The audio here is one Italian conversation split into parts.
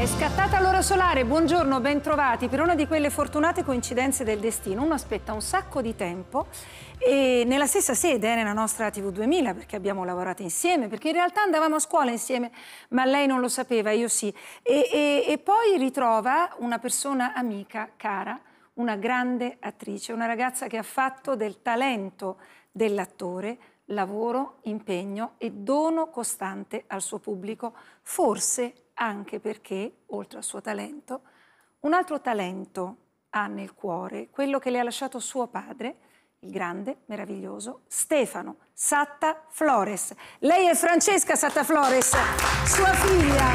È scattata l'ora solare, buongiorno, bentrovati per una di quelle fortunate coincidenze del destino. Uno aspetta un sacco di tempo e nella stessa sede, eh, nella nostra TV2000, perché abbiamo lavorato insieme, perché in realtà andavamo a scuola insieme, ma lei non lo sapeva, io sì. E, e, e poi ritrova una persona amica, cara, una grande attrice, una ragazza che ha fatto del talento dell'attore lavoro, impegno e dono costante al suo pubblico, forse anche perché, oltre al suo talento, un altro talento ha nel cuore, quello che le ha lasciato suo padre, il grande, meraviglioso Stefano Satta Flores. Lei è Francesca Satta Flores, sua figlia.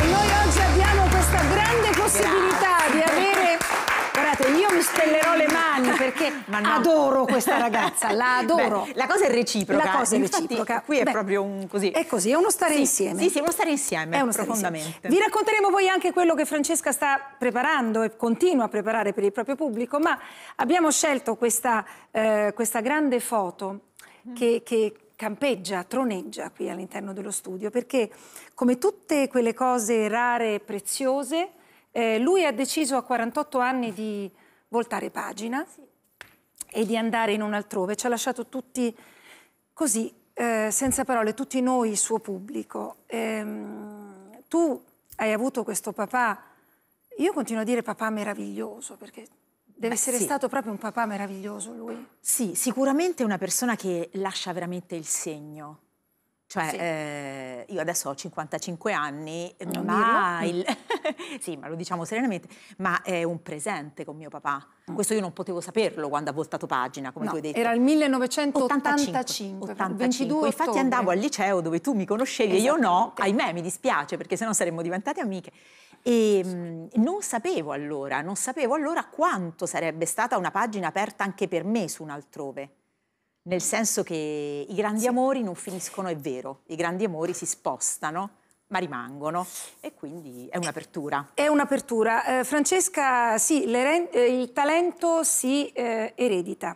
E noi oggi abbiamo questa grande possibilità Guardate, io mi stellerò le mani perché no. adoro questa ragazza, la adoro. Beh, la cosa è reciproca. La cosa è Infatti, reciproca. Qui è Beh, proprio un così. È così, è uno stare sì, insieme. Sì, sì, è uno stare insieme, è uno profondamente. Insieme. Vi racconteremo poi anche quello che Francesca sta preparando e continua a preparare per il proprio pubblico, ma abbiamo scelto questa, eh, questa grande foto mm. che, che campeggia, troneggia qui all'interno dello studio, perché come tutte quelle cose rare e preziose eh, lui ha deciso a 48 anni di voltare pagina sì. e di andare in un altrove. Ci ha lasciato tutti così, eh, senza parole, tutti noi, il suo pubblico. Ehm, tu hai avuto questo papà, io continuo a dire papà meraviglioso, perché Deve essere sì. stato proprio un papà meraviglioso lui. Sì, sicuramente una persona che lascia veramente il segno. Cioè, sì. eh, io adesso ho 55 anni, non ma il... sì, ma lo diciamo serenamente, ma è un presente con mio papà. Ah. Questo io non potevo saperlo quando ha voltato pagina, come no, tu hai detto. Era il 1985. 85, 85. Infatti andavo al liceo dove tu mi conoscevi e io no, ahimè, mi dispiace perché sennò saremmo diventate amiche. E ehm, non sapevo allora, non sapevo allora quanto sarebbe stata una pagina aperta anche per me su un altrove. Nel senso che i grandi sì. amori non finiscono, è vero, i grandi amori si spostano ma rimangono e quindi è un'apertura. È un'apertura. Eh, Francesca, sì, le, eh, il talento si eh, eredita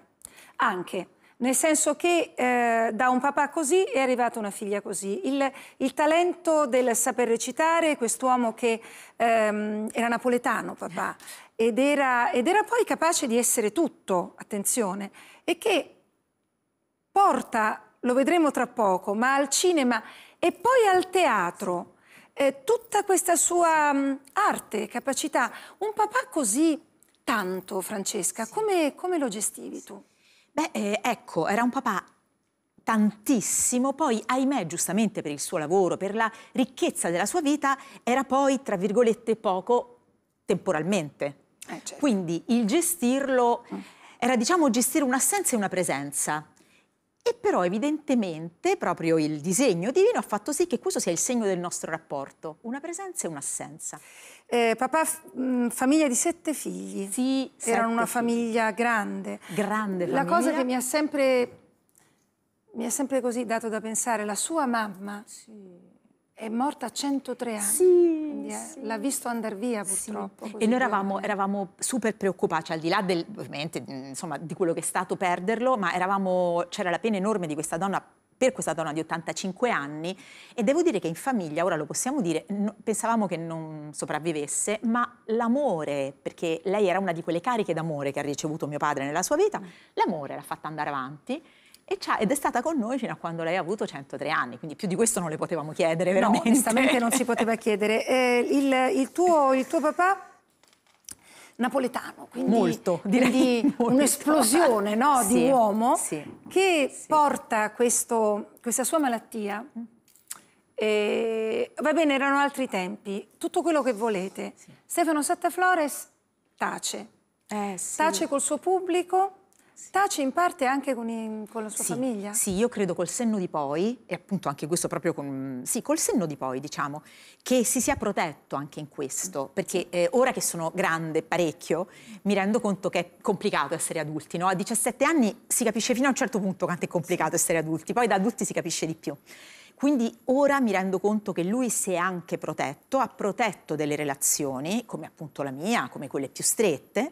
anche. Nel senso che eh, da un papà così è arrivata una figlia così. Il, il talento del saper recitare, quest'uomo che ehm, era napoletano, papà, ed era, ed era poi capace di essere tutto, attenzione, e che porta, lo vedremo tra poco, ma al cinema e poi al teatro, eh, tutta questa sua mh, mm, arte, capacità. Un papà così tanto, Francesca, come, come lo gestivi tu? Beh, eh, ecco, era un papà tantissimo, poi ahimè giustamente per il suo lavoro, per la ricchezza della sua vita, era poi, tra virgolette, poco temporalmente. Eh, certo. Quindi il gestirlo mm. era diciamo gestire un'assenza e una presenza. E però evidentemente proprio il disegno divino ha fatto sì che questo sia il segno del nostro rapporto, una presenza e un'assenza. Eh, papà, mh, mm, famiglia di sette figli. Sì, erano una famiglia figli. grande. Grande famiglia. La cosa che mi ha sempre, mi sempre così dato da pensare, la sua mamma sì. È morta a 103 anni, sì, eh, sì. l'ha visto andare via purtroppo. Sì. E noi eravamo, eravamo, super preoccupati, cioè, al di là del, ovviamente, insomma, di quello che è stato perderlo, ma c'era la pena enorme di questa donna per questa donna di 85 anni e devo dire che in famiglia, ora lo possiamo dire, no, pensavamo che non sopravvivesse, ma l'amore, perché lei era una di quelle cariche d'amore che ha ricevuto mio padre nella sua vita, mm. l'amore l'ha fatta andare avanti ed è stata con noi fino a quando lei ha avuto 103 anni, quindi più di questo non le potevamo chiedere veramente. No, onestamente non si poteva chiedere. Eh, il, il, tuo, il tuo papà napoletano, quindi, molto, quindi un'esplosione no, sì, di uomo sì, che sì. porta questo, questa sua malattia. Mm. E, va bene, erano altri tempi, tutto quello che volete. Stefano Sattaflores tace, eh, tace col suo pubblico, Tace in parte anche con, i, con la sua sì, famiglia? Sì, io credo col senno di poi, e appunto anche questo proprio con... Sì, col senno di poi, diciamo, che si sia protetto anche in questo, perché eh, ora che sono grande parecchio, mi rendo conto che è complicato essere adulti, no? A 17 anni si capisce fino a un certo punto quanto è complicato essere adulti, poi da adulti si capisce di più. Quindi ora mi rendo conto che lui si è anche protetto, ha protetto delle relazioni, come appunto la mia, come quelle più strette,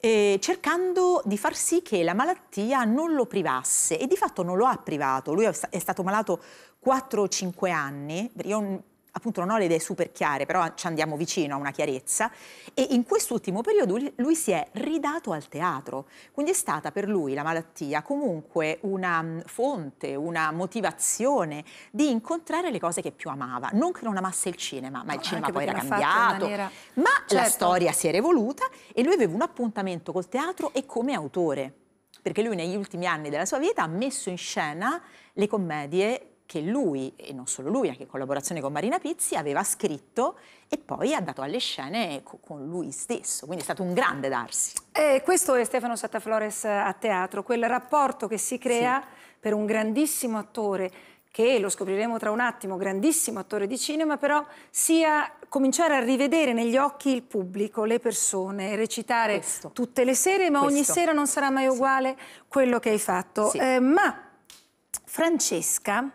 eh, cercando di far sì che la malattia non lo privasse e di fatto non lo ha privato. Lui è stato malato 4-5 anni, io appunto non ho le idee super chiare, però ci andiamo vicino a una chiarezza e in quest'ultimo periodo lui, si è ridato al teatro, quindi è stata per lui la malattia comunque una mm, fonte, una motivazione di incontrare le cose che più amava, non che non amasse il cinema, ma il no, cinema poi era cambiato, maniera... ma certo. la storia si era evoluta e lui aveva un appuntamento col teatro e come autore perché lui negli ultimi anni della sua vita ha messo in scena le commedie che lui, e non solo lui, anche in collaborazione con Marina Pizzi, aveva scritto e poi ha dato alle scene con lui stesso, quindi è stato un grande darsi. E questo è Stefano Sattaflores eh, a teatro, quel rapporto che si crea sì. per un grandissimo attore che lo scopriremo tra un attimo, grandissimo attore di cinema, però sia cominciare a rivedere negli occhi il pubblico, le persone, recitare Questo. tutte le sere, ma Questo. ogni sera non sarà mai uguale sì. quello che hai fatto. Sì. Eh, ma Francesca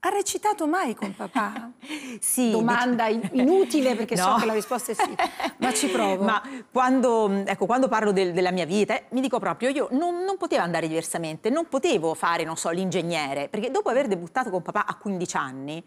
ha recitato mai con papà? sì. Domanda inutile perché no. so che la risposta è sì, ma ci provo. Ma quando, ecco, quando parlo del, della mia vita, eh, mi dico proprio, io non, non, potevo andare diversamente, non potevo fare, non so, l'ingegnere, perché dopo aver debuttato con papà a 15 anni,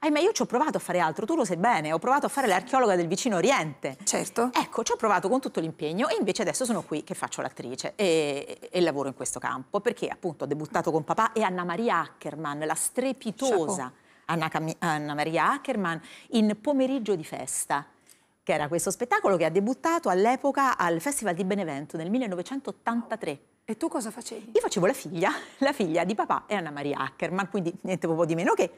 ah, ma io ci ho provato a fare altro, tu lo sai bene, ho provato a fare l'archeologa del vicino Oriente. Certo. Ecco, ci ho provato con tutto l'impegno e invece adesso sono qui che faccio l'attrice e, e, lavoro in questo campo, perché appunto ho debuttato con papà e Anna Maria Ackerman, la strepitosa Anna, Anna Maria Ackerman, in Pomeriggio di festa che era questo spettacolo che ha debuttato all'epoca al Festival di Benevento nel 1983. E tu cosa facevi? Io facevo la figlia, la figlia di papà è Anna Maria Ackerman, quindi niente proprio di meno che.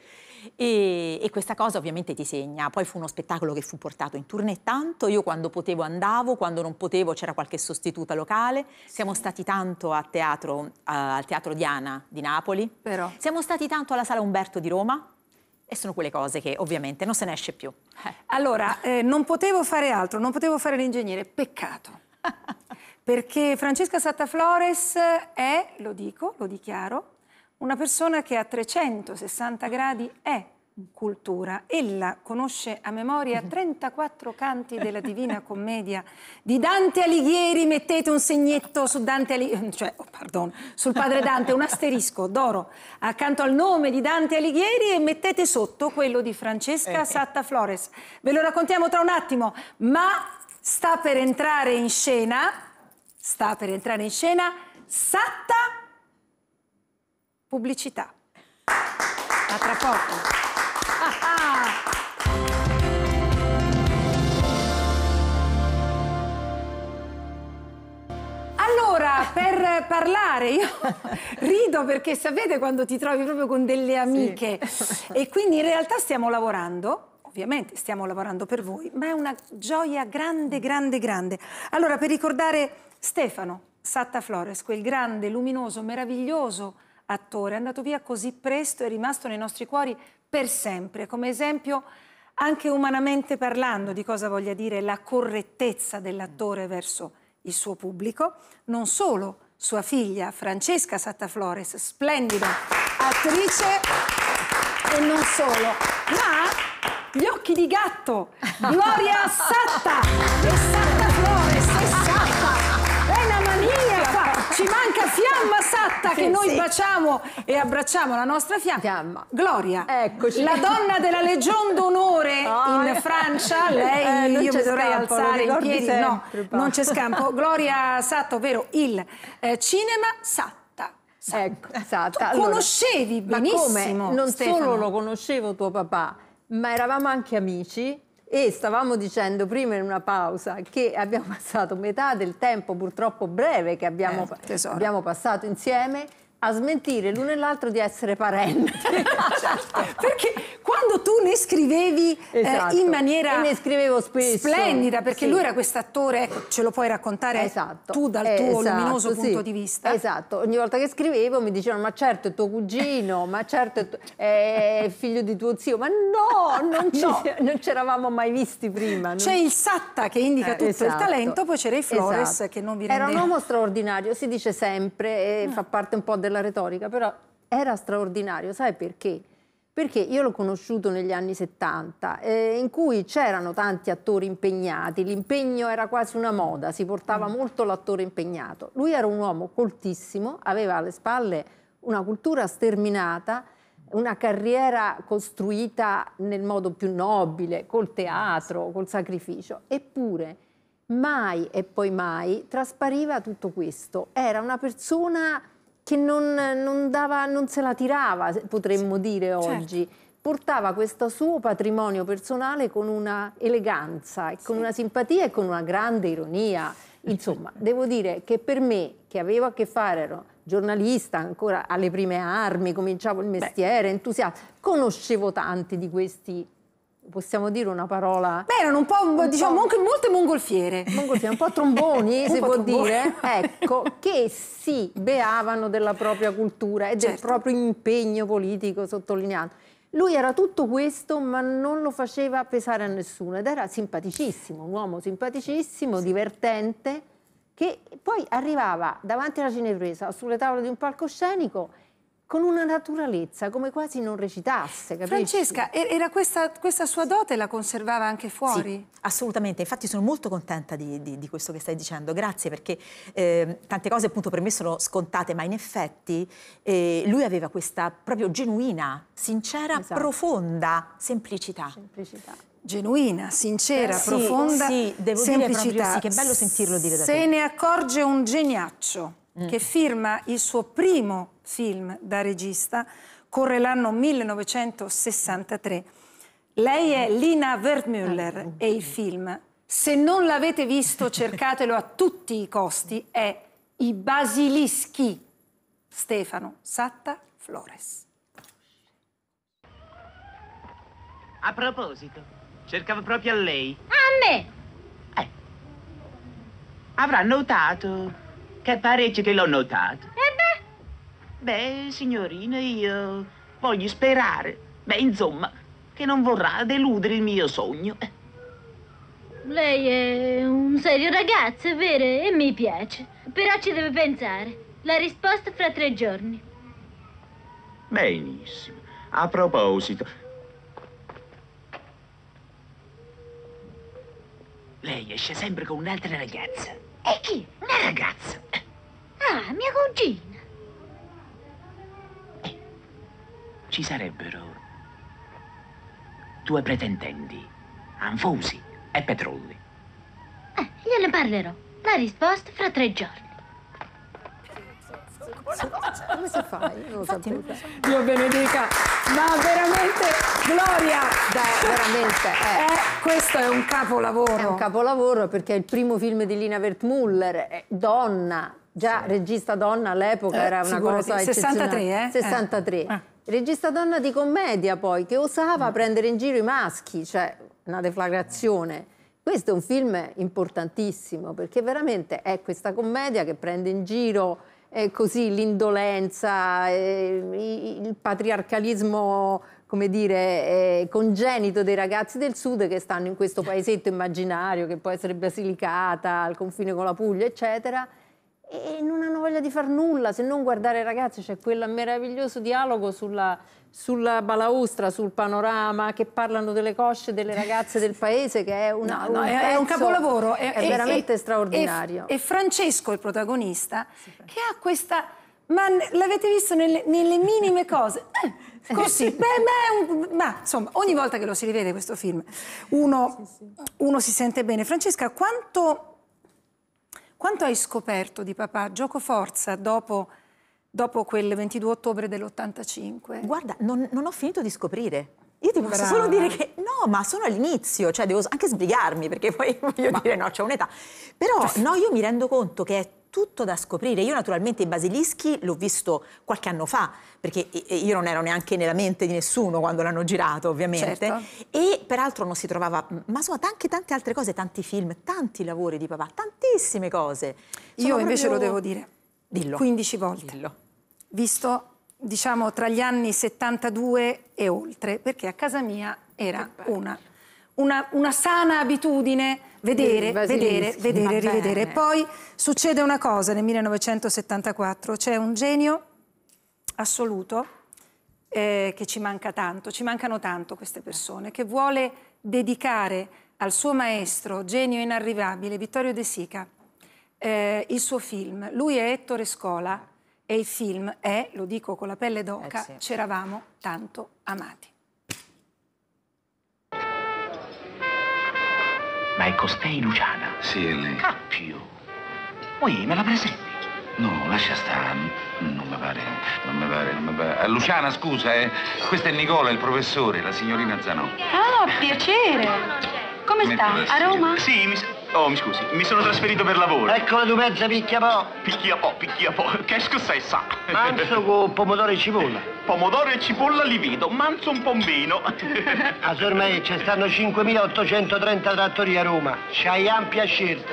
E, e, questa cosa ovviamente ti segna. Poi fu uno spettacolo che fu portato in tournée tanto, io quando potevo andavo, quando non potevo c'era qualche sostituta locale. Siamo stati tanto teatro, a, al Teatro Diana di Napoli. Però. Siamo stati tanto alla Sala Umberto di Roma. E sono quelle cose che ovviamente non se ne esce più. Eh. Allora, eh, non potevo fare altro, non potevo fare l'ingegnere, peccato. perché Francesca Sattaflores è, lo dico, lo dichiaro, una persona che a 360 gradi è cultura. Ella conosce a memoria 34 mhm. canti della Divina Commedia di Dante Alighieri. Mettete un segnetto su Dante Alighieri, mm, cioè, oh, pardon, sul padre Dante, un asterisco d'oro accanto al nome di Dante Alighieri e mettete sotto quello di Francesca eh. Satta Flores. Ve lo raccontiamo tra un attimo, ma sta per entrare in scena sta per entrare in scena Satta Pubblicità. A tra poco. Ah, ah. Allora, per parlare, io rido perché sapete quando ti trovi proprio con delle amiche sì. e quindi in realtà stiamo lavorando Ovviamente stiamo lavorando per voi, ma è una gioia grande, grande, grande. Allora, per ricordare Stefano Satta Flores, quel grande, luminoso, meraviglioso attore, è andato via così presto e è rimasto nei nostri cuori per sempre, come esempio anche umanamente parlando di cosa voglia dire la correttezza dell'attore verso il suo pubblico, non solo sua figlia Francesca Satta Flores, splendida attrice e non solo, ma gli occhi di gatto, Gloria Satta e Satta Flores e Satta. È una maniaca, ci manca Fiamma Satta che, che noi sì. baciamo e abbracciamo la nostra fiamma. fiamma. Gloria, Eccoci. la donna della Legion d'onore oh, in eh. Francia, eh, lei eh, io mi dovrei scampo, alzare in piedi, sempre, no, pa. non c'è scampo. Gloria Satta, ovvero il eh, cinema Satta. Satta. Ecco, Satta. Tu allora, conoscevi benissimo. Ma come? Non Stefano. solo lo conoscevo tuo papà, ma eravamo anche amici e stavamo dicendo prima in una pausa che abbiamo passato metà del tempo purtroppo breve che abbiamo, eh, abbiamo passato insieme a smentire l'uno e l'altro di essere parenti. Certo. perché quando tu ne scrivevi eh, esatto. eh, in maniera splendida, perché sì. lui era quest'attore, ecco, ce lo puoi raccontare esatto. tu dal tuo esatto, luminoso sì. punto di vista. Esatto, ogni volta che scrivevo mi dicevano ma certo è tuo cugino, ma certo è, tuo... è figlio di tuo zio, ma no, non, no. ci eravamo mai visti prima. Non... C'è il Satta che indica eh, tutto il esatto. talento, poi c'era i Flores esatto. che non vi rendeva. Era un uomo straordinario, si dice sempre, e eh. fa parte un po' del della retorica, però era straordinario, sai perché? Perché io l'ho conosciuto negli anni 70, eh, in cui c'erano tanti attori impegnati, l'impegno era quasi una moda, si portava mm. molto l'attore impegnato. Lui era un uomo coltissimo, aveva alle spalle una cultura sterminata, una carriera costruita nel modo più nobile, col teatro, col sacrificio, eppure mai e poi mai traspariva tutto questo. Era una persona che non, non, dava, non se la tirava, potremmo sì. dire certo. oggi. Certo portava questo suo patrimonio personale con una eleganza, e con sì. una simpatia e con una grande ironia. Insomma, devo dire che per me, che avevo a che fare, ero giornalista ancora alle prime armi, cominciavo il mestiere, Beh. entusiasta, conoscevo tanti di questi possiamo dire una parola... Beh, erano un po', un diciamo, po'... molte mongolfiere. Mongolfiere, un po' tromboni, si può dire, ecco, che si beavano della propria cultura e certo. del proprio impegno politico sottolineato. Lui era tutto questo, ma non lo faceva pesare a nessuno ed era simpaticissimo, un uomo simpaticissimo, sì. divertente, che poi arrivava davanti alla cinepresa, sulle tavole di un palcoscenico con una naturalezza, come quasi non recitasse. Capisci? Francesca, era questa, questa, sua dote la conservava anche fuori? Sì, assolutamente, infatti sono molto contenta di, di, di questo che stai dicendo, grazie perché eh, tante cose appunto per me sono scontate, ma in effetti eh, lui aveva questa proprio genuina, sincera, esatto. profonda semplicità. Semplicità genuina, sincera, eh, sì, profonda, sì, devo semplicità. Dire proprio, sì, che bello sentirlo dire da te. Se ne accorge un geniaccio. Mm. che firma il suo primo film da regista, corre l'anno 1963. Lei è Lina Wertmüller ecco. e il film, se non l'avete visto cercatelo a tutti i costi, è I Basilischi, Stefano Satta Flores. A proposito, cercavo proprio a lei. A me? Eh. Avrà notato che pare che l'ho notato. E eh beh? Beh, signorina, io voglio sperare. Beh, insomma, che non vorrà deludere il mio sogno. Lei è un serio ragazzo, è vero? E mi piace. Però ci deve pensare. La risposta fra tre giorni. Benissimo. A proposito... Lei esce sempre con un'altra ragazza. E chi? Una ragazza. Ah, mia cugina. Eh, ci sarebbero due pretendenti, Anfusi e Petrolli. Eh, gliene parlerò. La risposta fra tre giorni. Come si fa? Io non lo sapevo. Dio benedica. Ma veramente, Gloria! Dai, veramente. Eh. Eh, questo è un capolavoro. È un capolavoro perché è il primo film di Lina Wertmuller, donna, già sì. regista donna all'epoca eh, era una cosa 63, eh? 63. Eh. Ah. Regista donna di commedia poi, che osava mm. prendere in giro i maschi, cioè una deflagrazione. Questo è un film importantissimo perché veramente è questa commedia che prende in giro eh, così l'indolenza, eh, il patriarcalismo come dire, eh, congenito dei ragazzi del sud che stanno in questo paesetto immaginario che può essere Basilicata, al confine con la Puglia, eccetera, e non hanno voglia di far nulla se non guardare i ragazzi c'è quel meraviglioso dialogo sulla, sulla, balaustra sul panorama che parlano delle cosce delle ragazze del paese che è, una, no, un, è, pezzo, è un, capolavoro è, è veramente straordinario e Francesco il protagonista sì, che ha questa ma l'avete visto nelle, nelle, minime cose eh, così beh, beh, ma insomma ogni volta che lo si rivede questo film uno, sì, sì. uno si sente bene Francesca quanto quanto hai scoperto di papà Giocoforza dopo, dopo quel 22 ottobre dell'85? Guarda, non, non ho finito di scoprire. Io ti posso Brava. solo dire che no, ma sono all'inizio, cioè devo anche sbrigarmi perché poi voglio ma... dire no, c'è un'età. Però cioè no, io mi rendo conto che è tutto da scoprire. Io naturalmente i basilischi l'ho visto qualche anno fa, perché io non ero neanche nella mente di nessuno quando l'hanno girato, ovviamente. Certo. E peraltro non si trovava, ma insomma, anche tante altre cose, tanti film, tanti lavori di papà, tantissime cose. Sono io invece proprio... lo devo dire. Dillo. 15 volte. Dillo. Visto, diciamo, tra gli anni 72 e oltre, perché a casa mia era una una, una sana abitudine vedere, vedere, vedere, rivedere. E poi succede una cosa nel 1974, c'è un genio assoluto eh, che ci manca tanto, ci mancano tanto queste persone, che vuole dedicare al suo maestro, genio inarrivabile, Vittorio De Sica, eh, il suo film. Lui è Ettore Scola e il film è, lo dico con la pelle d'oca, eh sì. C'eravamo tanto amati. Ma è costei Luciana? Sì, è lei. Cappio. Poi me la presenti? No, lascia stare. Non mi pare, non mi pare, non mi pare. Eh, Luciana, scusa, eh. Questo è Nicola, il professore, la signorina Zanò. Ah, piacere. Come sta? A Roma? Sì, mi sa... Oh, mi scusi, mi sono trasferito per lavoro. Ecco tu mezza picchia po'. Picchia po', picchia po'. Che scossa e sa? Manzo con pomodoro e cipolla. Pomodoro e cipolla li vedo, manzo un pombino. A Sormai ci stanno 5.830 trattorie a Roma. C'hai ampia scelta.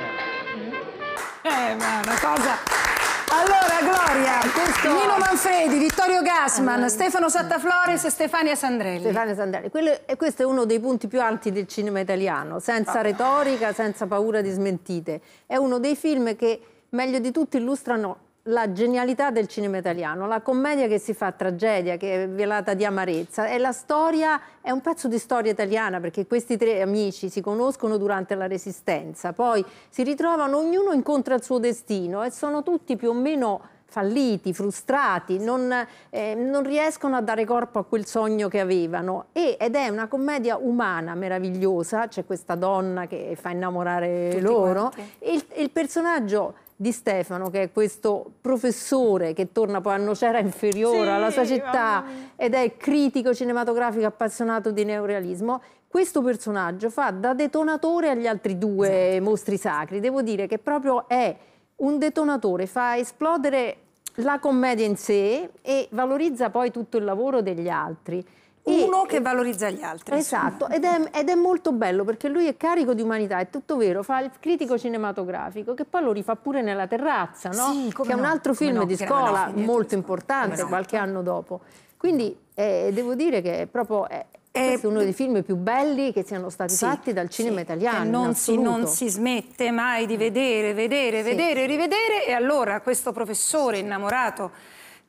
Eh, ma è una cosa... Allora, Gloria, Questo... Nino Manfredi, Vittorio Gassman, eh. Stefano Sattaflores e Stefania Sandrelli. Stefania Sandrelli. Quello, e questo è uno dei punti più alti del cinema italiano, senza ah. retorica, senza paura di smentite. È uno dei film che meglio di tutti illustrano la genialità del cinema italiano, la commedia che si fa tragedia, che è velata di amarezza, è la storia, è un pezzo di storia italiana perché questi tre amici si conoscono durante la Resistenza, poi si ritrovano, ognuno incontra il suo destino e sono tutti più o meno falliti, frustrati, non, eh, non, riescono a dare corpo a quel sogno che avevano. E, ed è una commedia umana meravigliosa, c'è questa donna che fa innamorare Tutti loro. E il, il personaggio di Stefano, che è questo professore che torna poi a Nocera Inferiore, sì, alla sua città, ed è critico cinematografico appassionato di neorealismo. Questo personaggio fa da detonatore agli altri due esatto. mostri sacri. Devo dire che proprio è un detonatore, fa esplodere la commedia in sé e valorizza poi tutto il lavoro degli altri uno che valorizza gli altri. Esatto, ed è, ed è, molto bello perché lui è carico di umanità, è tutto vero, fa il critico cinematografico che poi lo rifà pure nella terrazza, no? sì, che è un altro film no, di scuola molto importante qualche anno dopo. Quindi eh, devo dire che è proprio eh, è, è uno dei film più belli che siano stati sì, fatti dal cinema sì, italiano. Non si, non si, smette mai di vedere, vedere, sì. vedere, rivedere. E allora questo professore innamorato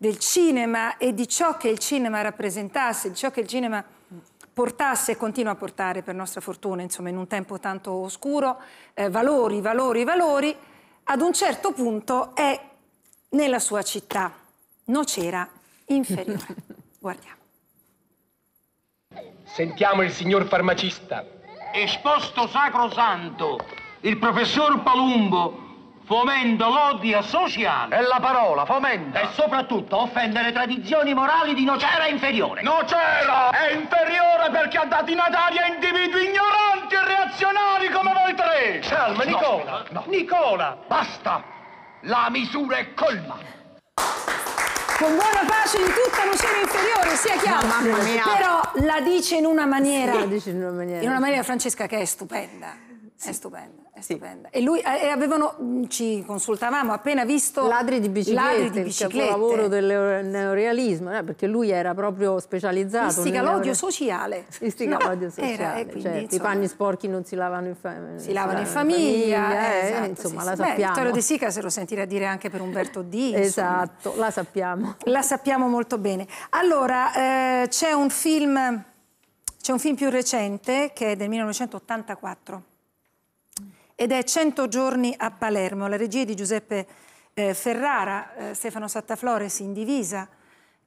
del cinema e di ciò che il cinema rappresentasse, di ciò che il cinema portasse e continua a portare per nostra fortuna, insomma in un tempo tanto oscuro, eh, valori, valori, valori, ad un certo punto è nella sua città, Nocera inferiore. Guardiamo. Sentiamo il signor farmacista. Esposto sacrosanto, il professor Palumbo Fomento l'odio sociale. È la parola, fomenta. E soprattutto offendere tradizioni morali di Nocera inferiore. Nocera è inferiore perché ha dato i natali a individui ignoranti e reazionari come voi tre. Calma, Nicola. No, no, Nicola, basta. La misura è colma con buona pace in tutta nocera inferiore, sia chiaro. No, Però la dice in una maniera. Sì, la dice in una maniera. In una maniera, Francesca, che è stupenda. È stupenda, è sì. E lui eh, avevano, mm, ci consultavamo appena visto Ladri di biciclette, ladri di biciclette. il lavoro del neorealismo, eh, perché lui era proprio specializzato Istiga l'odio sociale. Istiga no, l'odio eh, sociale, era, quindi, certo. insomma, i panni sporchi non si lavano in, fam si eh, lavano in famiglia. famiglia, eh, esatto, insomma, sì, la sappiamo. Beh, Vittorio De Sica se lo sentirà dire anche per Umberto D. esatto, la sappiamo. La sappiamo molto bene. Allora, eh, c'è un film... C'è un film più recente che è del 1984 ed è 100 giorni a Palermo, la regia di Giuseppe eh, Ferrara, eh, Stefano Sattaflores in divisa,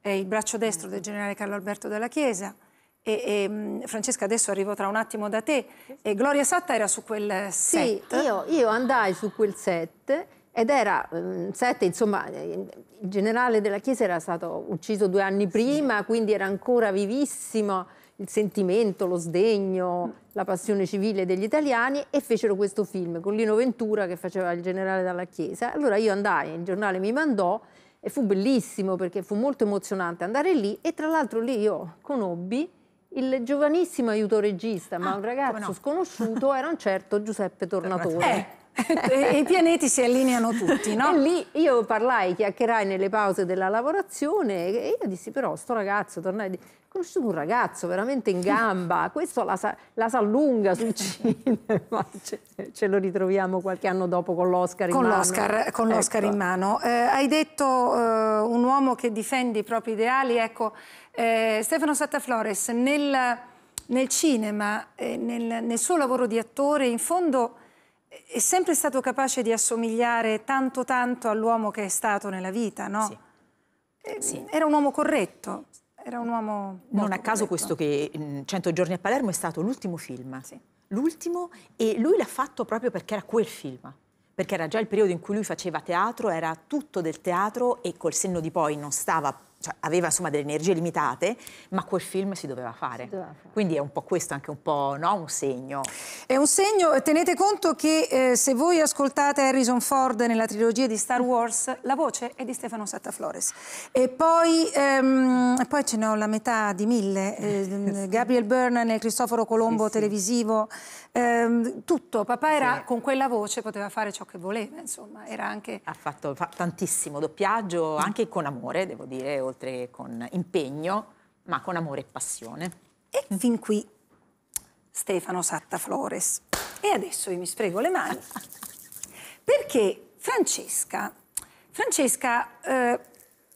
è il braccio destro del generale Carlo Alberto della Chiesa. E, e mm, Francesca adesso arrivo tra un attimo da te e Gloria Satta era su quel sì, set io, io andai su quel set ed era un mm, set insomma il generale della chiesa era stato ucciso due anni prima sì. quindi era ancora vivissimo il sentimento, lo sdegno, la passione civile degli italiani e fecero questo film con Lino Ventura che faceva il generale dalla Chiesa. Allora io andai, il giornale mi mandò e fu bellissimo perché fu molto emozionante andare lì e tra l'altro lì io conobbi il giovanissimo aiuto regista, ah, ma un ragazzo no. sconosciuto, era un certo Giuseppe Tornatore. Eh. eh, eh I pianeti si allineano tutti, no? E lì io parlai, chiacchierai nelle pause della lavorazione e io dissi però sto ragazzo, tornai, conosciuto un ragazzo veramente in gamba, questo la, sa, la sa lunga sul cinema, ce, ce, lo ritroviamo qualche anno dopo con l'Oscar in, ecco. in mano. Eh, hai detto eh, un uomo che difende i propri ideali, ecco, eh, Stefano Sattaflores nel, nel cinema, nel, nel suo lavoro di attore, in fondo è sempre stato capace di assomigliare tanto tanto all'uomo che è stato nella vita, no? Sì. Eh, sì. Era un uomo corretto. Sì. Era un uomo... Non a caso corretto. questo che 100 mm, giorni a Palermo è stato l'ultimo film. Sì. L'ultimo e lui l'ha fatto proprio perché era quel film. Perché era già il periodo in cui lui faceva teatro, era tutto del teatro e col senno di poi non stava cioè, aveva insomma delle energie limitate, ma quel film si doveva fare. Si doveva fare. Quindi è un po' questo anche un po' no? un segno. È un segno, tenete conto che eh, se voi ascoltate Harrison Ford nella trilogia di Star Wars, la voce è di Stefano Sattaflores. E poi, ehm, poi ce n'ho la metà di mille, eh, Gabriel Byrne nel Cristoforo Colombo sì, televisivo. Sì ehm, tutto. Papà era sì. con quella voce, poteva fare ciò che voleva, insomma, era anche... Ha fatto fa tantissimo doppiaggio, anche con amore, devo dire, oltre che con impegno, ma con amore e passione. E fin qui Stefano Satta Flores. E adesso io mi sprego le mani, perché Francesca, Francesca eh,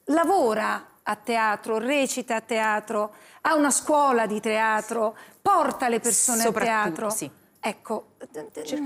lavora a teatro, recita a teatro, ha una scuola di teatro, porta le persone a teatro. Sì. Ecco, cioè,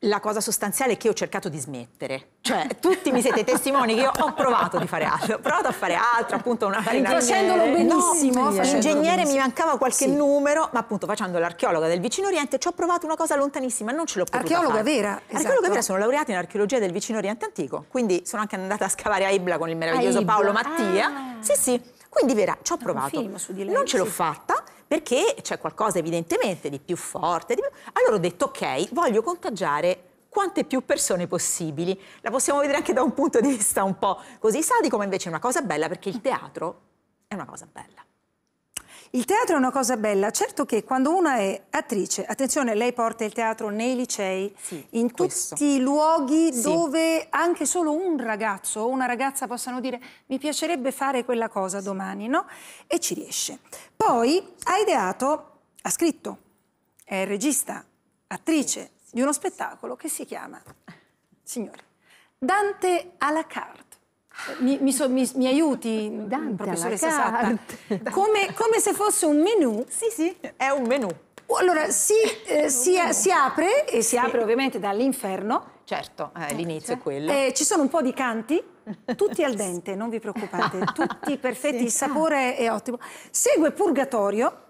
la cosa sostanziale è che ho cercato di smettere. Cioè, eh. tutti mi siete testimoni che io ho provato di fare altro, ho provato a fare altro, appunto una carina. Facendolo benissimo. No, facendolo ingegnere mi mancava qualche sì. numero, ma appunto facendo l'archeologa del vicino Oriente ci ho provato una cosa lontanissima, non ce l'ho potuta Archeologa fare. vera, esatto. Archeologa vera, sono laureata in archeologia del vicino Oriente antico, quindi sono anche andata a scavare a Ibla con il meraviglioso Paolo Mattia. Ah. Sì, sì. Quindi vera, ci ho provato. non ce l'ho fatta perché c'è qualcosa evidentemente di più forte. Di più... Allora ho detto ok, voglio contagiare quante più persone possibili. La possiamo vedere anche da un punto di vista un po' così sadico, ma invece è una cosa bella perché il teatro è una cosa bella. Il teatro è una cosa bella, certo che quando una è attrice, attenzione, lei porta il teatro nei licei, sì, in questo. tutti i luoghi sì. dove anche solo un ragazzo o una ragazza possano dire mi piacerebbe fare quella cosa sì. domani, no? E ci riesce. Poi ha ideato, ha scritto, è regista, attrice di uno spettacolo che si chiama, signore, Dante alla carte. Mi, mi, so, mi, mi, aiuti, Dante professoressa Satta? Come, come, se fosse un menù. Sì, sì, è un menù. Oh, allora, si, eh, si, si apre, e si sì. apre ovviamente dall'inferno. Certo, eh, eh l'inizio cioè. è quello. Eh, ci sono un po' di canti, tutti al dente, non vi preoccupate, tutti perfetti, sì. il sapore è ottimo. Segue Purgatorio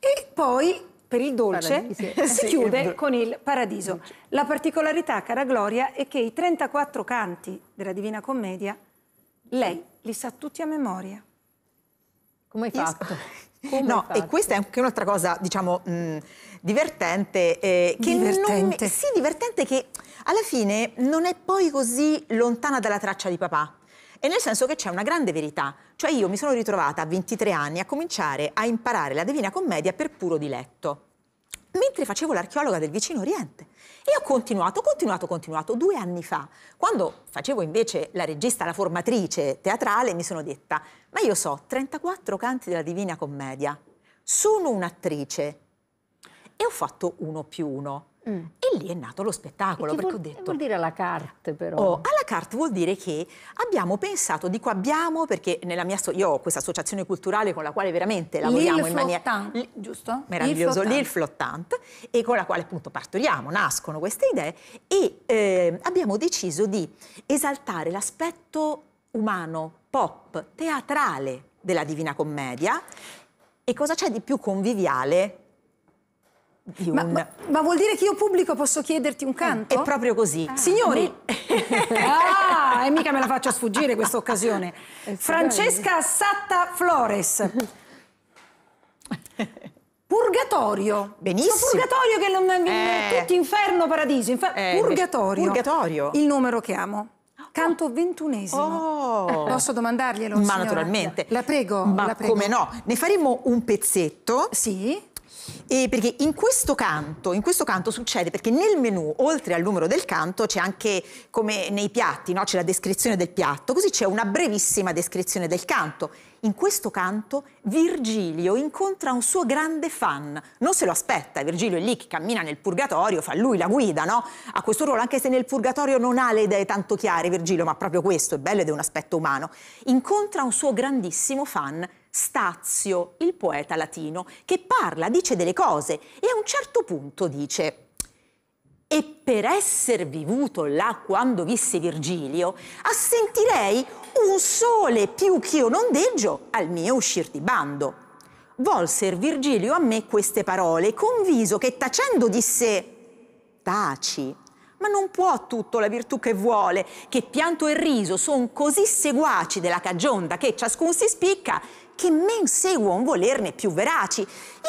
e poi per il dolce Paradise. si chiude con il paradiso. La particolarità, cara Gloria, è che i 34 canti della Divina Commedia lei li sa tutti a memoria. Come hai fatto? Come no, hai fatto? e questa è anche un'altra cosa, diciamo, mh, mm, divertente. Eh, che divertente. Non, sì, divertente che alla fine non è poi così lontana dalla traccia di papà. E nel senso che c'è una grande verità. Cioè io mi sono ritrovata a 23 anni a cominciare a imparare la Divina Commedia per puro diletto. Mentre facevo l'archeologa del vicino Oriente. E ho continuato, continuato, continuato. Due anni fa, quando facevo invece la regista, la formatrice teatrale, mi sono detta, ma io so 34 canti della Divina Commedia, sono un'attrice e ho fatto uno più uno. Mm. E lì è nato lo spettacolo, perché vuol, ho detto... Che vuol dire alla carte però? Oh, alla carte vuol dire che abbiamo pensato, dico abbiamo, perché nella mia... io ho questa associazione culturale con la quale veramente lavoriamo in maniera... L- giusto? Meraviglioso, l'Il Flottant, e con la quale appunto partoriamo, nascono queste idee, e eh, abbiamo deciso di esaltare l'aspetto umano, pop, teatrale della Divina Commedia, e cosa c'è di più conviviale di un... Ma, ma, vuol dire che io pubblico posso chiederti un eh, canto? È proprio così. Ah. Signori! Ah, ah, e mica me la faccio sfuggire questa occasione. Eh, Francesca Satta Flores. Purgatorio. Benissimo. So, purgatorio che non è eh. tutti inferno, paradiso. Infer... Eh, purgatorio. Purgatorio. Il numero che amo. Canto ventunesimo. Oh. Posso domandarglielo? Ma signora? naturalmente. La prego. Ma la prego. come no? Ne faremo un pezzetto. Sì e perché in questo canto, in questo canto succede perché nel menù, oltre al numero del canto, c'è anche come nei piatti, no? c'è la descrizione del piatto, così c'è una brevissima descrizione del canto in questo canto Virgilio incontra un suo grande fan. Non se lo aspetta, Virgilio è lì che cammina nel purgatorio, fa lui la guida, no? Ha questo ruolo, anche se nel purgatorio non ha le idee tanto chiare Virgilio, ma proprio questo è bello ed è un aspetto umano. Incontra un suo grandissimo fan, Stazio, il poeta latino, che parla, dice delle cose e a un certo punto dice e per esser vivuto là quando visse Virgilio, assentirei un sole più ch'io non deggio al mio uscir di bando. Volser Virgilio a me queste parole, con viso che tacendo disse Taci, ma non può tutto la virtù che vuole, che pianto e riso son così seguaci della cagionda che ciascun si spicca, che men seguon volerne più veraci.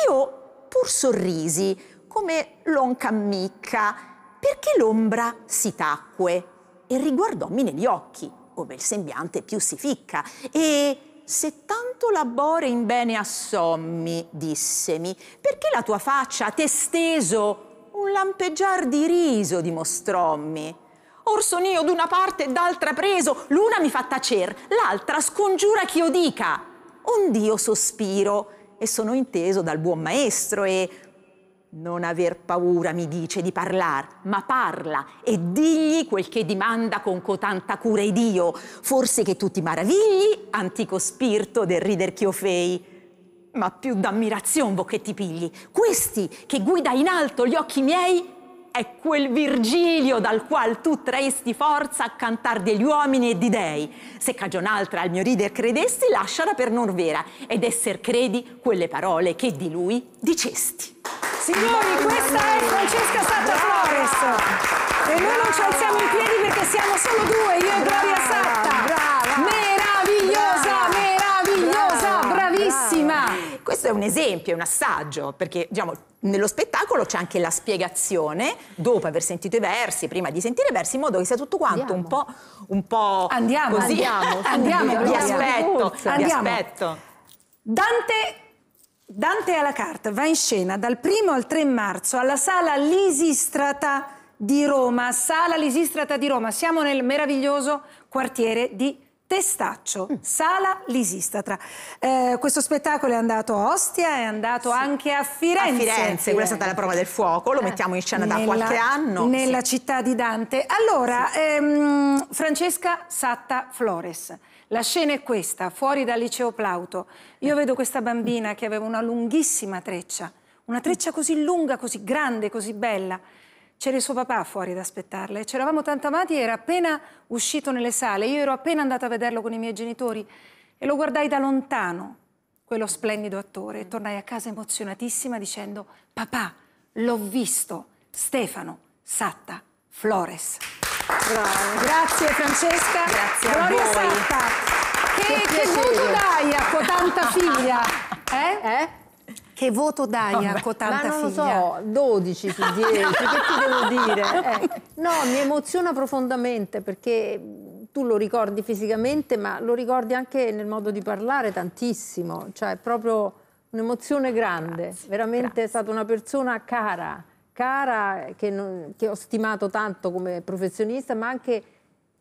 Io pur sorrisi, come l'onca ammicca, perché l'ombra si tacque e riguardommi negli occhi, ove il sembiante più si ficca, e se tanto labore in bene assommi, dissemi, perché la tua faccia te steso un lampeggiar di riso dimostrommi? Or son io d'una parte e d'altra preso, l'una mi fa tacer, l'altra scongiura ch'io dica. Ond'io sospiro, e sono inteso dal buon maestro, e non aver paura, mi dice, di parlar, ma parla e digli quel che dimanda con cotanta cura ed io. Forse che tu ti maravigli, antico spirito del rider Chiofei. Ma più d'ammirazione vo che ti pigli. Questi che guida in alto gli occhi miei è quel Virgilio dal qual tu traesti forza a cantar degli uomini e di dei. Se cagion'altra al mio rider credesti, lasciala per non vera ed esser credi quelle parole che di lui dicesti. Signori, questa è Francesca Santa Flores. E noi non ci alziamo in piedi perché siamo solo due, io e Gloria Satta. Questo è un esempio, è un assaggio, perché diciamo, nello spettacolo c'è anche la spiegazione, dopo aver sentito i versi, prima di sentire i versi, in modo che sia tutto quanto un po', un po', andiamo, così. Andiamo, andiamo, andiamo, aspetto, andiamo. aspetto. Dante Dante alla carta va in scena dal 1 al 3 marzo alla sala Lisistrata di Roma. Sala Lisistrata di Roma, siamo nel meraviglioso quartiere di Testaccio, mm. Sala Lisistatra. Eh, questo spettacolo è andato a Ostia, è andato sì. anche a Firenze. A Firenze, quella è stata la prova del fuoco, lo eh, mettiamo in scena nella, da qualche anno. Nella sì. città di Dante. Allora, sì. ehm, Francesca Satta Flores. La scena è questa, fuori dal liceo Plauto. Io vedo questa bambina che aveva una lunghissima treccia, una treccia mm. così lunga, così grande, così bella c'era il suo papà fuori ad aspettarla c'eravamo tanto amati era appena uscito nelle sale, io ero appena andata a vederlo con i miei genitori e lo guardai da lontano, quello splendido attore, e mm. tornai a casa emozionatissima dicendo papà, l'ho visto, Stefano, Satta, Flores. Bravo. Grazie Francesca, Grazie Gloria Satta, che, che, che dai a tanta figlia. Eh? eh? Che voto dai a cotanta Ma non figlia? lo so, 12 su 10, che ti devo dire? Eh, no, mi emoziona profondamente perché tu lo ricordi fisicamente, ma lo ricordi anche nel modo di parlare tantissimo, cioè proprio un'emozione grande, grazie, veramente grazie. è stata una persona cara, cara che, non, che ho stimato tanto come professionista, ma anche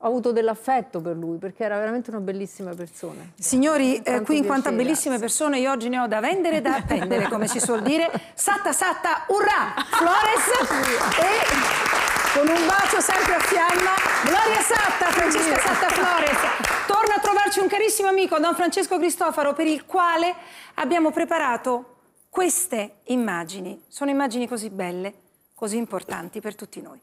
ho avuto dell'affetto per lui perché era veramente una bellissima persona. Signori, eh, qui in quanto bellissime persone io oggi ne ho da vendere e da appendere, come si suol dire. Satta, satta, urrà! Flores e con un bacio sempre a fiamma, Gloria Satta, Francesca Satta Flores. Torna a trovarci un carissimo amico, Don Francesco Cristofaro, per il quale abbiamo preparato queste immagini. Sono immagini così belle, così importanti per tutti noi.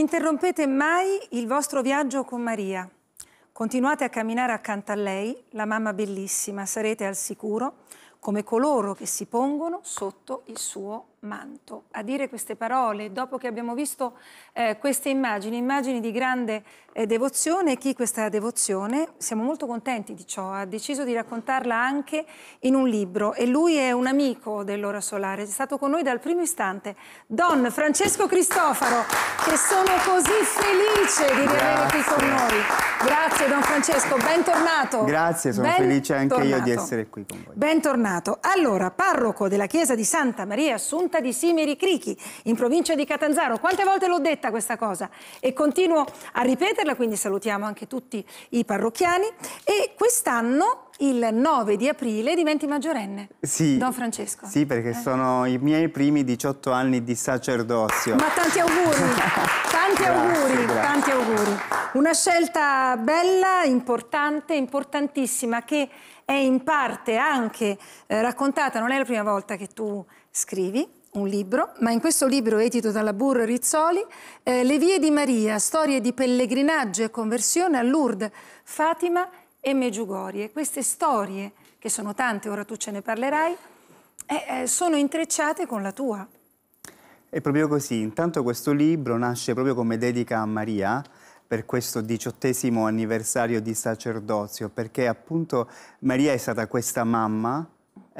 interrompete mai il vostro viaggio con Maria. Continuate a camminare accanto a lei, la mamma bellissima, sarete al sicuro come coloro che si pongono sotto il suo manto. A dire queste parole, dopo che abbiamo visto eh, queste immagini, immagini di grande eh, devozione, chi questa devozione, siamo molto contenti di ciò, ha deciso di raccontarla anche in un libro e lui è un amico dell'Ora Solare, è stato con noi dal primo istante, Don Francesco Cristofaro, che sono così felice di riavere qui con noi. Grazie Don Francesco, bentornato. Grazie, sono ben felice anche tornato. io di essere qui con voi. Bentornato. Allora, parroco della chiesa di Santa Maria Assunta, giunta di Simeri Crichi, in provincia di Catanzaro. Quante volte l'ho detta questa cosa? E continuo a ripeterla, quindi salutiamo anche tutti i parrocchiani. E quest'anno il 9 di aprile diventi maggiorenne. Sì. Don Francesco. Sì, perché eh. sono i miei primi 18 anni di sacerdozio. Ma tanti auguri, tanti auguri, grazie. tanti auguri. Una scelta bella, importante, importantissima, che è in parte anche eh, raccontata, non è la prima volta che tu scrivi, un libro, ma in questo libro, edito dalla Burr Rizzoli, eh, Le vie di Maria, storie di pellegrinaggio e conversione a Lourdes, Fatima e Meggiugorie. Queste storie, che sono tante, ora tu ce ne parlerai, eh, eh sono intrecciate con la tua. È proprio così. Intanto questo libro nasce proprio come dedica a Maria, per questo diciottesimo anniversario di sacerdozio, perché appunto Maria è stata questa mamma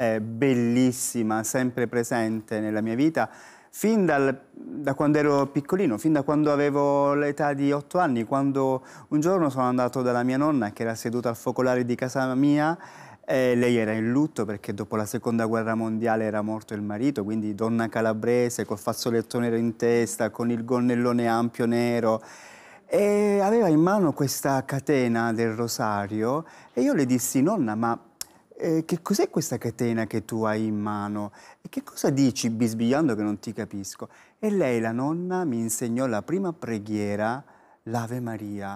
eh, bellissima, sempre presente nella mia vita, fin dal, da quando ero piccolino, fin da quando avevo l'età di otto anni, quando un giorno sono andato dalla mia nonna che era seduta al focolare di casa mia eh, lei era in lutto perché dopo la seconda guerra mondiale era morto il marito, quindi donna calabrese col fazzoletto nero in testa, con il gonnellone ampio nero. E aveva in mano questa catena del rosario e io le dissi, nonna, ma eh, che cos'è questa catena che tu hai in mano? E che cosa dici bisbigliando che non ti capisco? E lei, la nonna, mi insegnò la prima preghiera, l'Ave Maria.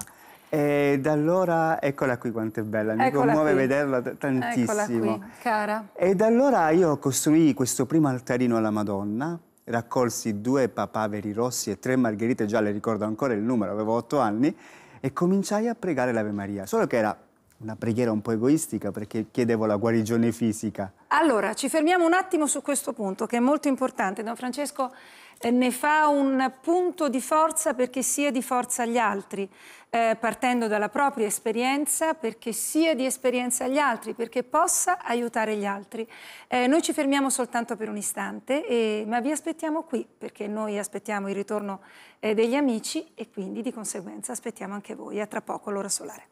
E da allora, eccola qui quanto è bella, mi eccola commuove qui. vederla tantissimo. Eccola Qui, cara. E da allora io costruì questo primo altarino alla Madonna, raccolsi due papaveri rossi e tre margherite già le ricordo ancora il numero, avevo otto anni, e cominciai a pregare l'Ave Maria, solo che era una preghiera un po' egoistica perché chiedevo la guarigione fisica. Allora, ci fermiamo un attimo su questo punto che è molto importante. Don Francesco eh, ne fa un punto di forza perché sia di forza agli altri, eh, partendo dalla propria esperienza, perché sia di esperienza agli altri, perché possa aiutare gli altri. Eh, noi ci fermiamo soltanto per un istante, e, ma vi aspettiamo qui perché noi aspettiamo il ritorno eh, degli amici e quindi di conseguenza aspettiamo anche voi. A tra poco l'ora solare.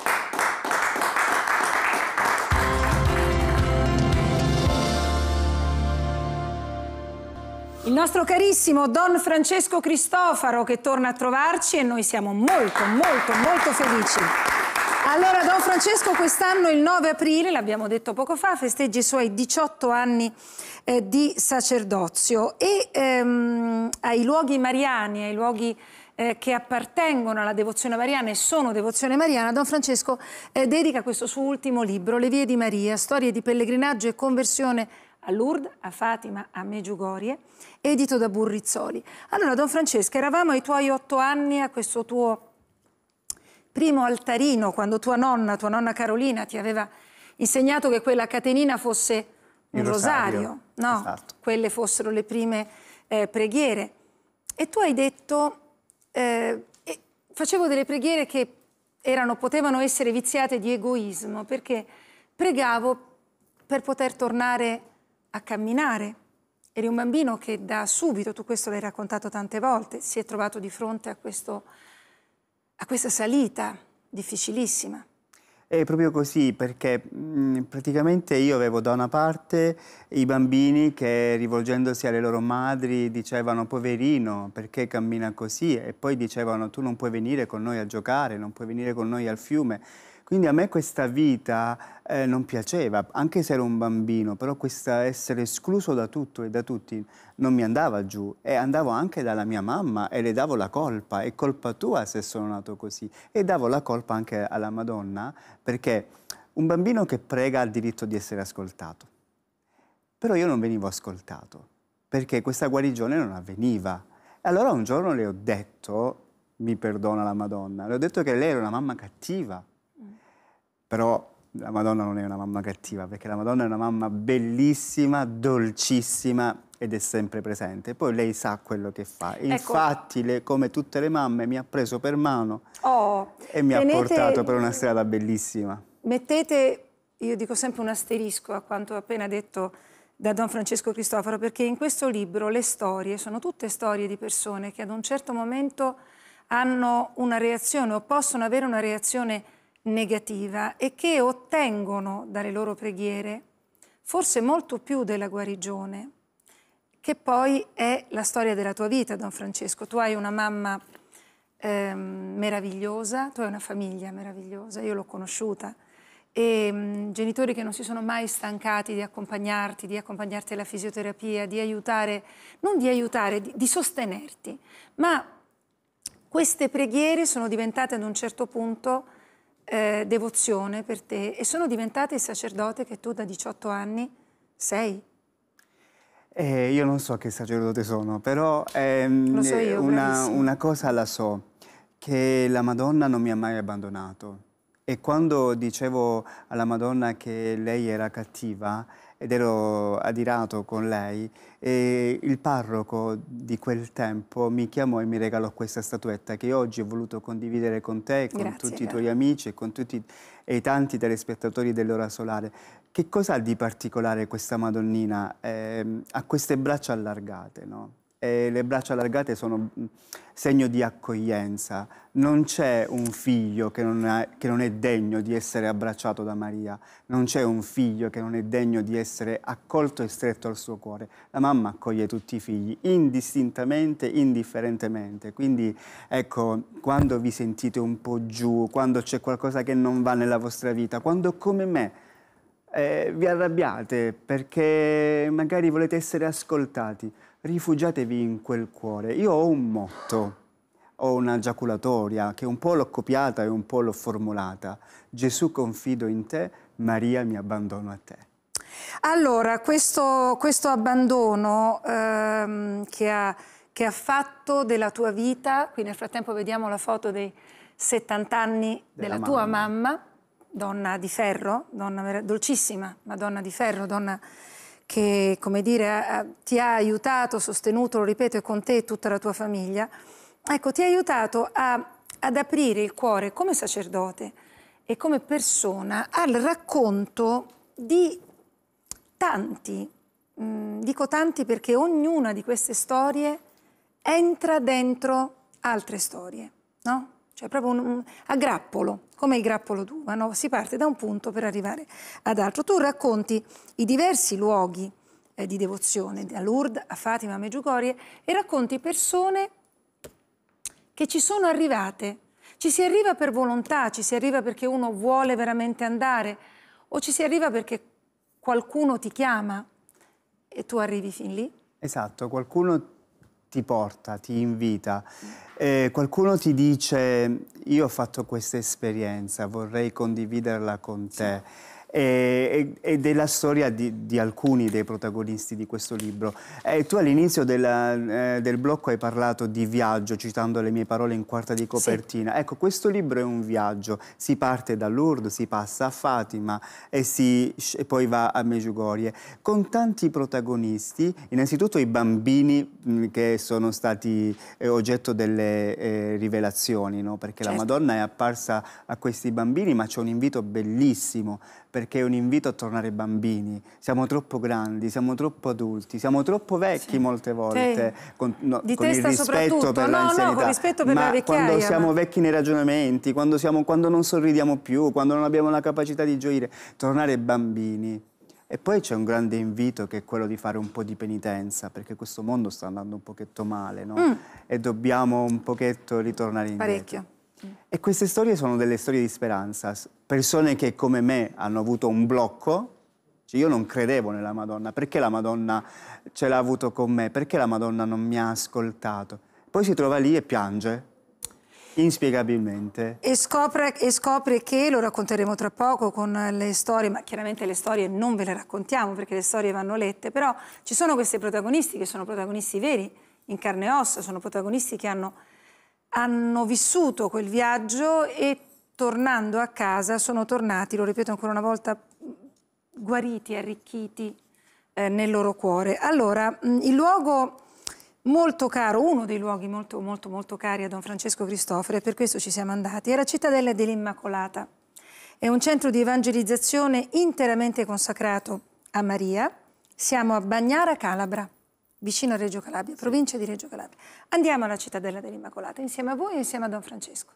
Il nostro carissimo Don Francesco Cristofaro che torna a trovarci e noi siamo molto, molto, molto felici. Allora, Don Francesco quest'anno, il 9 aprile, l'abbiamo detto poco fa, festeggia i suoi 18 anni eh, di sacerdozio e ehm, ai luoghi mariani, ai luoghi eh, che appartengono alla devozione mariana e sono devozione mariana, Don Francesco eh, dedica questo suo ultimo libro, Le vie di Maria, storie di pellegrinaggio e conversione a Lourdes, a Fatima, a Meggiugorie, edito da Burrizzoli. Allora, Don Francesco, eravamo ai tuoi otto anni a questo tuo primo altarino, quando tua nonna, tua nonna Carolina, ti aveva insegnato che quella catenina fosse un rosario, rosario. No, esatto. quelle fossero le prime eh, preghiere. E tu hai detto, eh, facevo delle preghiere che erano, potevano essere viziate di egoismo, perché pregavo per poter tornare a camminare. Eri un bambino che da subito, tu questo l'hai raccontato tante volte, si è trovato di fronte a, questo, a questa salita difficilissima. È proprio così perché mh, mhmm, praticamente io avevo da una parte i bambini che rivolgendosi alle loro madri dicevano poverino perché cammina così e poi dicevano tu non puoi venire con noi a giocare, non puoi venire con noi al fiume quindi a me questa vita eh, non piaceva, anche se ero un bambino, però questo essere escluso da tutto e da tutti non mi andava giù e andavo anche dalla mia mamma e le davo la colpa, è colpa tua se sono nato così e davo la colpa anche alla Madonna perché un bambino che prega ha il diritto di essere ascoltato, però io non venivo ascoltato perché questa guarigione non avveniva. Allora un giorno le ho detto, mi perdona la Madonna, le ho detto che lei era una mamma cattiva però la Madonna non è una mamma cattiva, perché la Madonna è una mamma bellissima, dolcissima ed è sempre presente. Poi lei sa quello che fa. Ecco. Infatti, le, come tutte le mamme, mi ha preso per mano oh, e mi tenete, ha portato per una strada bellissima. Mettete, io dico sempre un asterisco a quanto appena detto da Don Francesco Cristoforo, perché in questo libro le storie sono tutte storie di persone che ad un certo momento hanno una reazione o possono avere una reazione negativa e che ottengono dalle loro preghiere forse molto più della guarigione, che poi è la storia della tua vita, Don Francesco. Tu hai una mamma ehm, meravigliosa, tu hai una famiglia meravigliosa, io l'ho conosciuta, e mh, mm, genitori che non si sono mai stancati di accompagnarti, di accompagnarti alla fisioterapia, di aiutare, non di aiutare, di, di sostenerti, ma queste preghiere sono diventate ad un certo punto eh, devozione per te e sono diventate il sacerdote che tu da 18 anni sei. Eh, io non so che sacerdote sono, però ehm, so io, una, una cosa la so, che la Madonna non mi ha mai abbandonato. E quando dicevo alla Madonna che lei era cattiva, ed ero adirato con lei e il parroco di quel tempo mi chiamò e mi regalò questa statuetta che oggi ho voluto condividere con te, e con Grazie, tutti i tuoi amici e con tutti e i tanti telespettatori dell'ora solare. Che cosa ha di particolare questa Madonnina? Eh, ha queste braccia allargate, no? e le braccia allargate sono mm, segno di accoglienza. Non c'è un figlio che non, ha, che non, è degno di essere abbracciato da Maria, non c'è un figlio che non è degno di essere accolto e stretto al suo cuore. La mamma accoglie tutti i figli, indistintamente, indifferentemente. Quindi ecco, quando vi sentite un po' giù, quando c'è qualcosa che non va nella vostra vita, quando come me eh, vi arrabbiate perché magari volete essere ascoltati, rifugiatevi in quel cuore. Io ho un motto, ho una giaculatoria che un po' l'ho copiata e un po' l'ho formulata. Gesù confido in te, Maria mi abbandono a te. Allora, questo, questo abbandono ehm, che, ha, che, ha, fatto della tua vita, qui nel frattempo vediamo la foto dei 70 anni della, della tua mamma. mamma, donna di ferro, donna dolcissima, ma donna di ferro, donna che come dire, eh, eh, ti ha aiutato, sostenuto, lo ripeto, è con te e tutta la tua famiglia, ecco, ti ha aiutato a, ad aprire il cuore come sacerdote e come persona al racconto di tanti, mm, dico tanti perché ognuna di queste storie entra dentro altre storie, no? cioè proprio un, un, a grappolo, come il grappolo d'uva, no? si parte da un punto per arrivare ad altro. Tu racconti i diversi luoghi eh, di devozione, da Lourdes a Fatima a Meggiugorie, e racconti persone che ci sono arrivate. Ci si arriva per volontà, ci si arriva perché uno vuole veramente andare, o ci si arriva perché qualcuno ti chiama e tu arrivi fin lì. Esatto, qualcuno ti porta, ti invita. Eh, qualcuno ti dice io ho fatto questa esperienza, vorrei condividerla con te. Sì e, e, della storia di, di, alcuni dei protagonisti di questo libro. Eh, tu all'inizio eh, del blocco hai parlato di viaggio, citando le mie parole in quarta di copertina. Sì. Ecco, questo libro è un viaggio. Si parte da Lourdes, si passa a Fatima e, si, e poi va a Meggiugorie, con tanti protagonisti, innanzitutto i bambini mm, che sono stati eh, oggetto delle eh, rivelazioni, no? perché certo. la Madonna è apparsa a questi bambini, ma c'è un invito bellissimo perché è un invito a tornare bambini. Siamo troppo grandi, siamo troppo adulti, siamo troppo vecchi sì. molte volte, sì. con, no, con il rispetto per no, l'anzianità. No, rispetto per ma la quando siamo ma... vecchi nei ragionamenti, quando, siamo, quando non sorridiamo più, quando non abbiamo la capacità di gioire, tornare bambini. E poi c'è un grande invito che è quello di fare un po' di penitenza, perché questo mondo sta andando un pochetto male, no? Mm. E dobbiamo un pochetto ritornare indietro. Parecchio. E queste storie sono delle storie di speranza. Persone che come me hanno avuto un blocco, cioè io non credevo nella Madonna, perché la Madonna ce l'ha avuto con me? Perché la Madonna non mi ha ascoltato? Poi si trova lì e piange, inspiegabilmente. E scopre, e scopre, che, lo racconteremo tra poco con le storie, ma chiaramente le storie non ve le raccontiamo perché le storie vanno lette, però ci sono questi protagonisti che sono protagonisti veri, in carne e ossa, sono protagonisti che hanno hanno vissuto quel viaggio e tornando a casa sono tornati, lo ripeto ancora una volta, guariti, arricchiti eh, nel loro cuore. Allora, il luogo molto caro, uno dei luoghi molto molto molto cari a Don Francesco Cristoforo e per questo ci siamo andati, è la Cittadella dell'Immacolata. È un centro di evangelizzazione interamente consacrato a Maria. Siamo a Bagnara Calabra vicino a Reggio Calabria, provincia di Reggio Calabria. Andiamo alla cittadella dell'Immacolata insieme a voi e insieme a Don Francesco.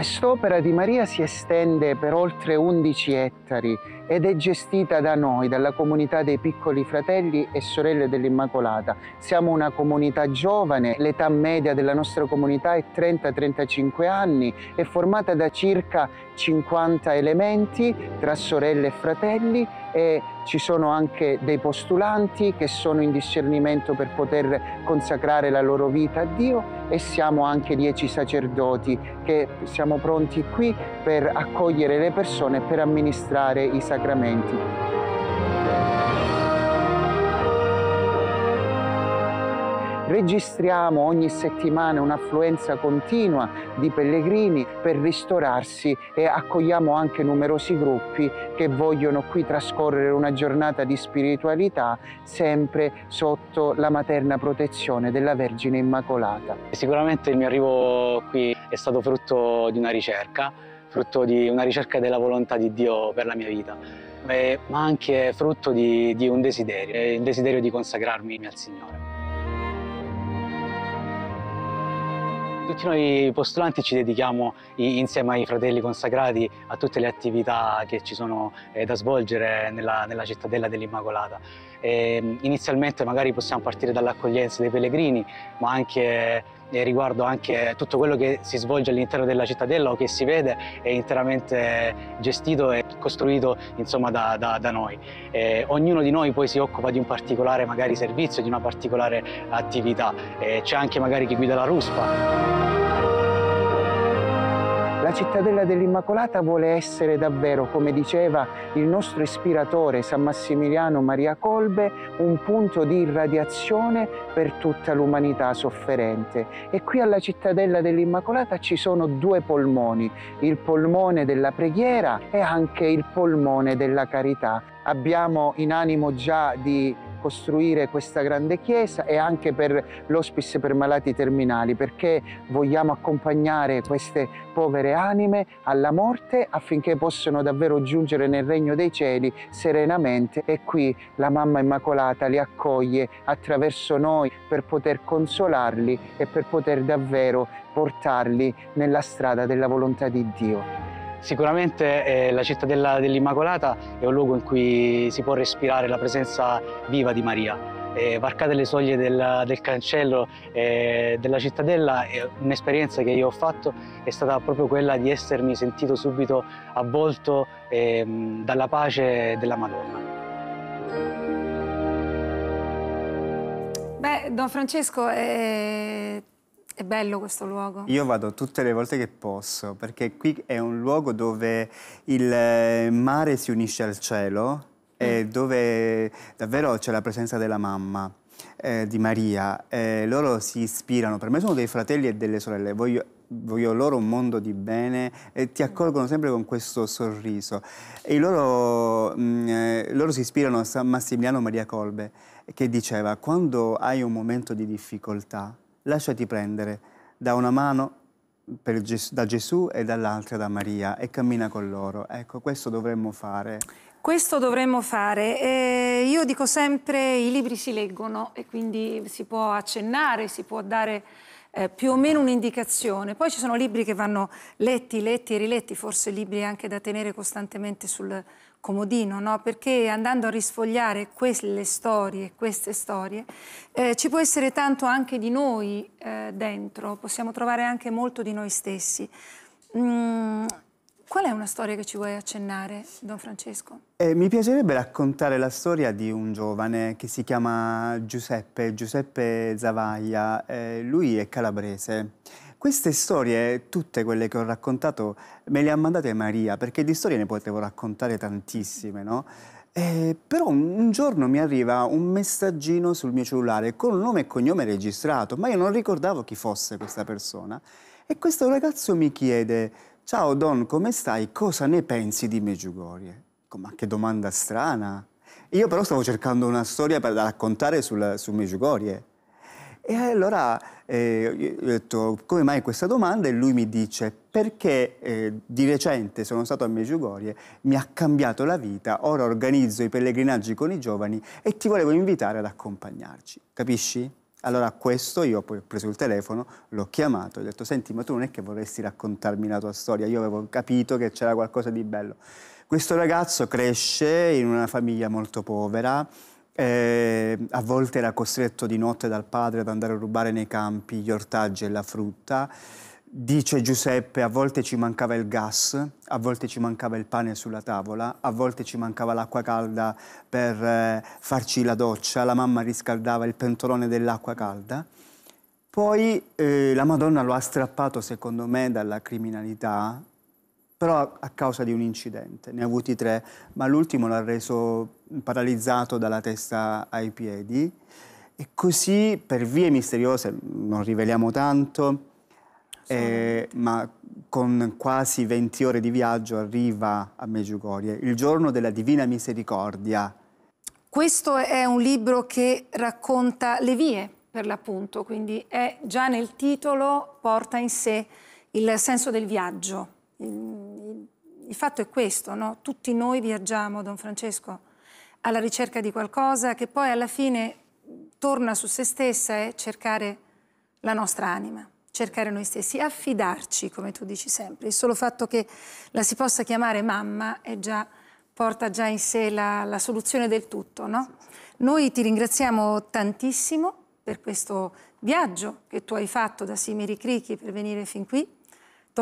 Quest'opera di Maria si estende per oltre 11 ettari ed è gestita da noi, dalla comunità dei piccoli fratelli e sorelle dell'Immacolata. Siamo una comunità giovane, l'età media della nostra comunità è 30-35 anni, è formata da circa 50 elementi tra sorelle e fratelli e ci sono anche dei postulanti che sono in discernimento per poter consacrare la loro vita a Dio e siamo anche dieci sacerdoti che siamo pronti qui per accogliere le persone e per amministrare i sacramenti. Registriamo ogni settimana un'affluenza continua di pellegrini per ristorarsi e accogliamo anche numerosi gruppi che vogliono qui trascorrere una giornata di spiritualità sempre sotto la materna protezione della Vergine Immacolata. Sicuramente il mio arrivo qui è stato frutto di una ricerca, frutto di una ricerca della volontà di Dio per la mia vita eh, ma anche frutto di, di un desiderio, eh, il desiderio di consacrarmi al Signore. Tutti noi postulanti ci dedichiamo insieme ai fratelli consacrati a tutte le attività che ci sono eh, da svolgere nella, nella cittadella dell'Immacolata. Ehm, inizialmente magari possiamo partire dall'accoglienza dei pellegrini, ma anche eh, riguardo anche tutto quello che si svolge all'interno della cittadella o che si vede è interamente gestito e costruito insomma, da, da, da, noi. Eh, ognuno di noi poi si occupa di un particolare magari, servizio, di una particolare attività. Eh, c'è anche magari chi guida la ruspa. La cittadella dell'Immacolata vuole essere davvero, come diceva il nostro ispiratore San Massimiliano Maria Colbe, un punto di irradiazione per tutta l'umanità sofferente. E qui alla cittadella dell'Immacolata ci sono due polmoni, il polmone della preghiera e anche il polmone della carità. Abbiamo in animo già di costruire questa grande chiesa e anche per l'ospice per malati terminali perché vogliamo accompagnare queste povere anime alla morte affinché possano davvero giungere nel regno dei cieli serenamente e qui la mamma immacolata li accoglie attraverso noi per poter consolarli e per poter davvero portarli nella strada della volontà di Dio. Sicuramente eh, la cittadella dell'Immacolata è un luogo in cui si può respirare la presenza viva di Maria. Eh, varcate le soglie del, del cancello eh, della cittadella, un'esperienza che io ho fatto è stata proprio quella di essermi sentito subito avvolto ehm, dalla pace della Madonna. Beh, Don Francesco, eh, è bello questo luogo. Io vado tutte le volte che posso, perché qui è un luogo dove il eh, mare si unisce al cielo e mm. dove davvero c'è la presenza della mamma. Eh, di Maria, eh, loro si ispirano, per me sono dei fratelli e delle sorelle, voglio voglio loro un mondo di bene e ti accolgono sempre con questo sorriso. E loro, mh, mm, eh, loro si ispirano a San Massimiliano Maria Colbe che diceva quando hai un momento di difficoltà lasciati prendere da una mano Ges da Gesù e dall'altra da Maria e cammina con loro. Ecco, questo dovremmo fare. Questo dovremmo fare. Eh, io dico sempre i libri si leggono e quindi si può accennare, si può dare eh, più o meno un'indicazione. Poi ci sono libri che vanno letti, letti e riletti, forse libri anche da tenere costantemente sul, comodino, no? perché andando a risfogliare quelle storie, queste storie, eh, ci può essere tanto anche di noi eh, dentro, possiamo trovare anche molto di noi stessi. Mm, qual è una storia che ci vuoi accennare, Don Francesco? Eh, mi piacerebbe raccontare la storia di un giovane che si chiama Giuseppe, Giuseppe Zavaglia, eh, lui è calabrese. Queste storie, tutte quelle che ho raccontato, me le ha mandate Maria, perché di storie ne potevo raccontare tantissime, no? Eh, però un giorno mi arriva un messaggino sul mio cellulare con nome e cognome registrato, ma io non ricordavo chi fosse questa persona. E questo ragazzo mi chiede: Ciao Don, come stai? Cosa ne pensi di Meggiugorie? Ma che domanda strana! Io però stavo cercando una storia da raccontare sul, su Meggiugorie. E allora eh, ho detto come mai questa domanda e lui mi dice perché eh, di recente sono stato a Meggiugorie, mi ha cambiato la vita, ora organizzo i pellegrinaggi con i giovani e ti volevo invitare ad accompagnarci, capisci? Allora questo io poi ho preso il telefono, l'ho chiamato, ho detto senti ma tu non è che vorresti raccontarmi la tua storia, io avevo capito che c'era qualcosa di bello. Questo ragazzo cresce in una famiglia molto povera, eh, a volte era costretto di notte dal padre ad andare a rubare nei campi gli ortaggi e la frutta. Dice Giuseppe, a volte ci mancava il gas, a volte ci mancava il pane sulla tavola, a volte ci mancava l'acqua calda per eh, farci la doccia, la mamma riscaldava il pentolone dell'acqua calda. Poi eh, la Madonna lo ha strappato, secondo me, dalla criminalità però a causa di un incidente, ne ha avuti tre, ma l'ultimo l'ha reso paralizzato dalla testa ai piedi e così per vie misteriose, non riveliamo tanto, eh, ma con quasi 20 ore di viaggio arriva a Meggiugorie, il giorno della Divina Misericordia. Questo è un libro che racconta le vie, per l'appunto, quindi è già nel titolo porta in sé il senso del viaggio il, il fatto è questo, no? tutti noi viaggiamo, Don Francesco, alla ricerca di qualcosa che poi alla fine torna su se stessa è cercare la nostra anima, cercare noi stessi, affidarci, come tu dici sempre. Il solo fatto che la si possa chiamare mamma già, porta già in sé la, la soluzione del tutto. No? Noi ti ringraziamo tantissimo per questo viaggio che tu hai fatto da Simiri Crichi per venire fin qui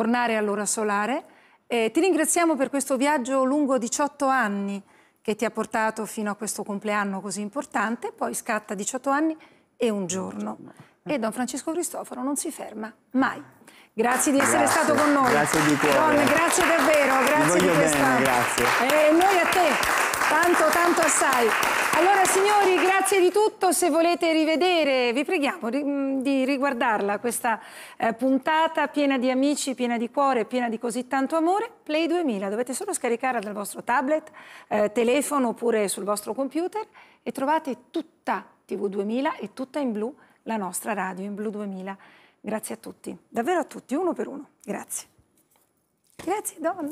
tornare all'ora solare. Eh, ti ringraziamo per questo viaggio lungo 18 anni che ti ha portato fino a questo compleanno così importante, poi scatta 18 anni e un giorno. E Don Francesco Cristoforo non si ferma mai. Grazie di essere grazie, stato con noi. Grazie di cuore. Don, grazie davvero, grazie di questa. Bene, grazie. E noi a te, tanto, tanto assai. Allora signori, grazie di tutto. Se volete rivedere, vi preghiamo di, mm, di riguardarla questa eh, puntata piena di amici, piena di cuore, piena di così tanto amore. Play 2000, dovete solo scaricarla dal vostro tablet, eh, telefono oppure sul vostro computer e trovate tutta TV 2000 e tutta in blu la nostra radio in blu 2000. Grazie a tutti, davvero a tutti, uno per uno. Grazie. Grazie donna.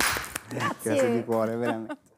Grazie, Grazie di cuore, veramente.